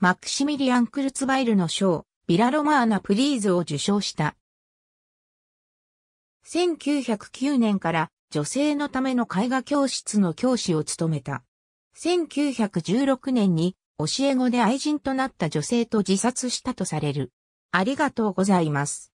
マクシミリアン・クルツバイルの賞、ビラ・ロマーナ・プリーズを受賞した。1909年から女性のための絵画教室の教師を務めた。1916年に教え子で愛人となった女性と自殺したとされる。ありがとうございます。